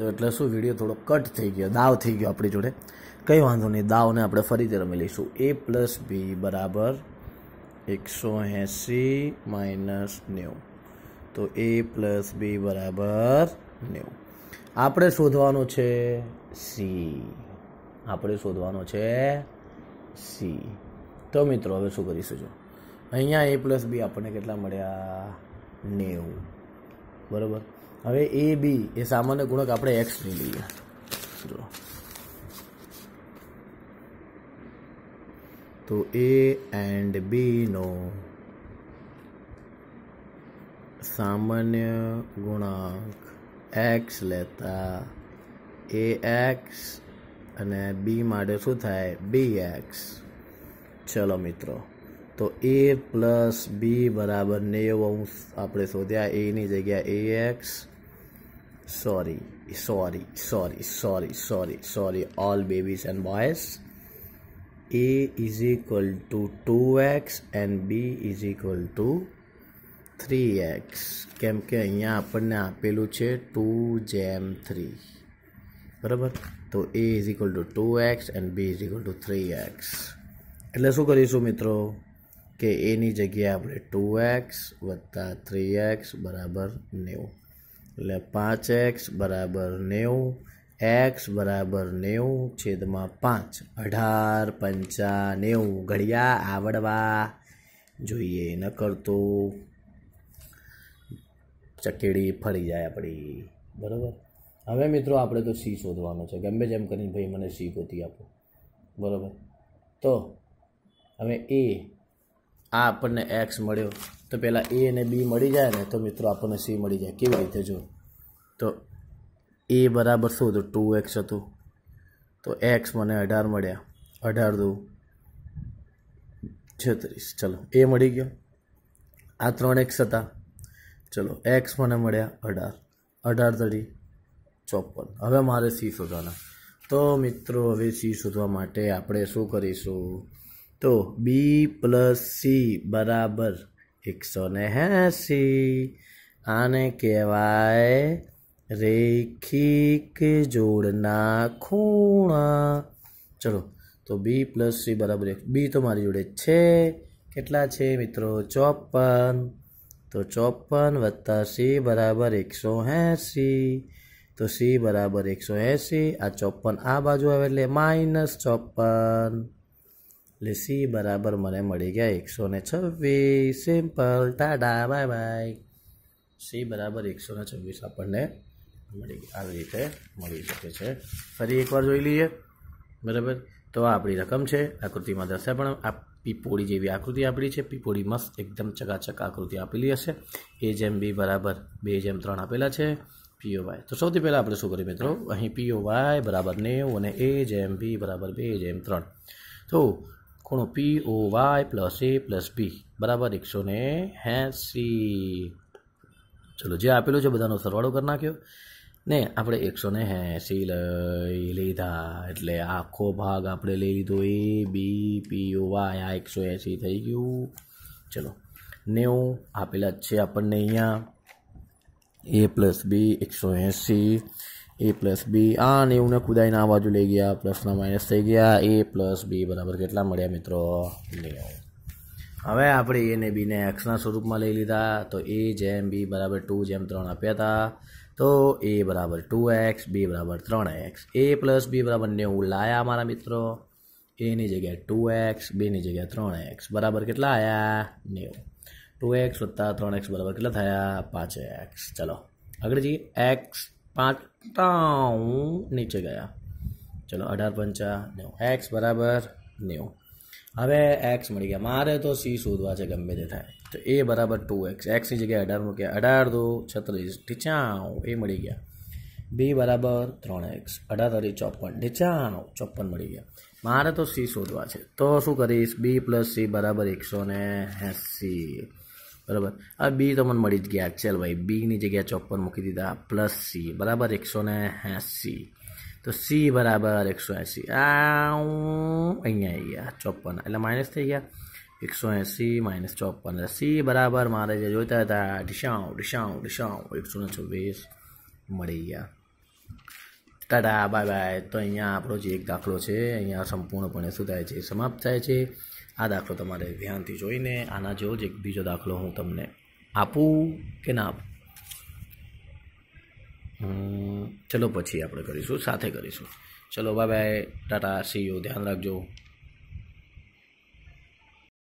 તો એટલે શું વિડીયો થોડો કટ થઈ ગયો દાવ થઈ ગયો આપણી જોડે કંઈ વાંધો નહીં દાવને આપણે ફરીથી રમી લઈશું એ પ્લસ બી બરાબર એકસો એંસી માઇનસ નેવું તો એ પ્લસ બી બરાબર નેવું આપણે શોધવાનું છે સી આપણે શોધવાનું છે સી તો મિત્રો હવે શું કરીશું જો અહીંયા એ પ્લસ બી આપણને કેટલા મળ્યા નેવું બરાબર હવે એ બી એ સામાન્ય ગુણક આપણે એક્સ ની લઈએ જો તો એ એન્ડ બીનો સામાન્ય ગુણાંક એક્સ લેતા એ એક્સ અને બી માટે શું થાય બી એક્સ ચલો મિત્રો તો એ પ્લસ બી બરાબર નેવું આપણે શોધ્યા એની જગ્યા એ X sorry sorry sorry sorry sorry sorry all babies and boys a is equal to 2x and b is equal to 3x કેમ કે અહીંયા આપણને આપેલું છે ટુ જેમ થ્રી બરાબર તો A is equal to two X and B is equal to three X એટલે શું કરીશું મિત્રો કે એની જગ્યાએ આપણે ટુ એક્સ વત્તા થ્રી એક્સ બરાબર નેવું એટલે પાંચ એક્સ બરાબર નેવું એક્સ બરાબર નેવું છેદમાં પાંચ અઢાર પંચા નેવું ઘડિયા આવડવા જોઈએ ન કરતું ચકેડી ફળી જાય આપણી બરાબર હવે મિત્રો આપણે તો સી શોધવાનો છે ગમે જેમ કરીને ભાઈ મને સી ગોતી આપો બરાબર તો હવે એ આ આપણને એક્સ મળ્યો તો પહેલાં એ અને બી મળી જાય ને તો મિત્રો આપણને સી મળી જાય કેવી રીતે જો તો એ બરાબર શું હતું ટુ એક્સ હતું તો એક્સ મને અઢાર મળ્યા અઢાર દઉં છત્રીસ ચલો એ મળી ગયો આ ત્રણ એક્સ હતા ચલો એક્સ મને મળ્યા અઢાર અઢાર તરી ચોપન હવે મારે સી શોધવાના તો મિત્રો હવે સી શોધવા માટે આપણે શું કરીશું તો બી પ્લસ સી બરાબર એકસો ને એંસી આને કહેવાય રેખિક જોડના ખૂણા ચલો તો બી પ્લસ સી બરાબર એક બી તો મારી જોડે છે કેટલા છે મિત્રો ચોપન તો ચોપન વત્તા સી બરાબર એકસો એંસી તો સી બરાબર એકસો એંસી આ ચોપન આ બાજુ આવે એટલે માઇનસ ચોપન એટલે સી બરાબર મને મળી ગયા એકસો ને છવ્વીસ simple tada bye bye C બરાબર એકસો ને છવ્વીસ આપણને મળી આવી રીતે મળી શકે છે ફરી એકવાર જોઈ લઈએ બરાબર તો આ આપણી રકમ છે આકૃતિમાં દર્શાવે પણ આ પીપોળી જેવી આકૃતિ આપણી છે પીપોળી મસ્ત એકદમ ચકાચક આકૃતિ આપેલી હશે એ જેમ બી બરાબર બે જેમ ત્રણ આપેલા છે પીઓ વાય તો સૌથી પહેલાં આપણે શું કરીએ મિત્રો અહીં પીઓ વાય બરાબર નેવું અને એ જેમ બી બરાબર બે જેમ ત્રણ તો ખૂણો P O Y plus A plus B બરાબર એકસો ને એંસી ચલો જે આપેલું છે બધાનો સરવાળો કરી નાખ્યો ને આપણે એકસો ને એંસી લઈ લીધા એટલે આખો ભાગ આપણે લઈ લીધો એ બી પી ઓ વાય આ એકસો એંસી થઈ ગયું ચલો નેવું આપેલા છે આપણને અહીંયા એ પ્લસ બી એકસો એંસી એ પ્લસ બી આ ને એવું ને કુદાઈને આ બાજુ લઈ ગયા પ્લસના માઇનસ થઈ ગયા એ પ્લસ બી બરાબર કેટલા મળ્યા મિત્રો નેવું હવે આપણે એને બીને એક્સના સ્વરૂપમાં લઈ લીધા તો એ જેમ બી બરાબર ટુ જેમ ત્રણ આપ્યા હતા તો એ બરાબર ટુ એક્સ બી બરાબર ત્રણ એક્સ એ પ્લસ બી બરાબર નેવું લાયા મારા મિત્રો એની જગ્યાએ ટુ એક્સ બેની જગ્યાએ ત્રણ એક્સ બરાબર કેટલા આવ્યા નેવું ટુ એક્સ વત્તા ત્રણ એક્સ બરાબર કેટલા થયા પાંચ એક્સ ચલો આગળ જઈએ એક્સ પાંટાઉ નીચે ગયા ચલો અઢાર પંચા નેવું એક્સ બરાબર નેવું હવે એક્સ મળી ગયા મારે તો સી શોધવા છે ગમે તે થાય તો એ બરાબર ટુ એક્સ એક્સની જગ્યાએ અઢાર મૂક્યા અઢાર દો છત્રીસ ઠીચાણું એ મળી ગયા બી બરાબર ત્રણ એક્સ અઢાર તરી ચોપન ઠીચાણું ચોપન મળી ગયા મારે તો સી શોધવા છે તો શું કરીશ બી પ્લસ સી બરાબર એકસો ને એંસી બરાબર આ બી તો મને મળી જ ગયા ચાલ ભાઈ બીની જગ્યાએ ચોપન મૂકી દીધા પ્લસ સી બરાબર એકસો ને એંસી તો સી બરાબર એકસો એંસી આ અહીંયા આવી ગયા ચોપન એટલે માઇનસ થઈ ગયા એકસો એંસી માઇનસ ચોપન સી બરાબર મારે જે જોઈતા હતા ઢીસાઉ ઢીસાઉ ઢીસાઉ એકસો ને છવ્વીસ મળી ગયા ટાટા બાય બાય તો અહીંયા આપણો જે એક દાખલો છે અહીંયા સંપૂર્ણપણે શું થાય છે સમાપ્ત થાય છે આ દાખલો તમારે ધ્યાનથી જોઈને આના જેવો જ એક બીજો દાખલો હું તમને આપું કે ના આપું ચલો પછી આપણે કરીશું સાથે કરીશું ચલો bye bye tata see you ધ્યાન રાખજો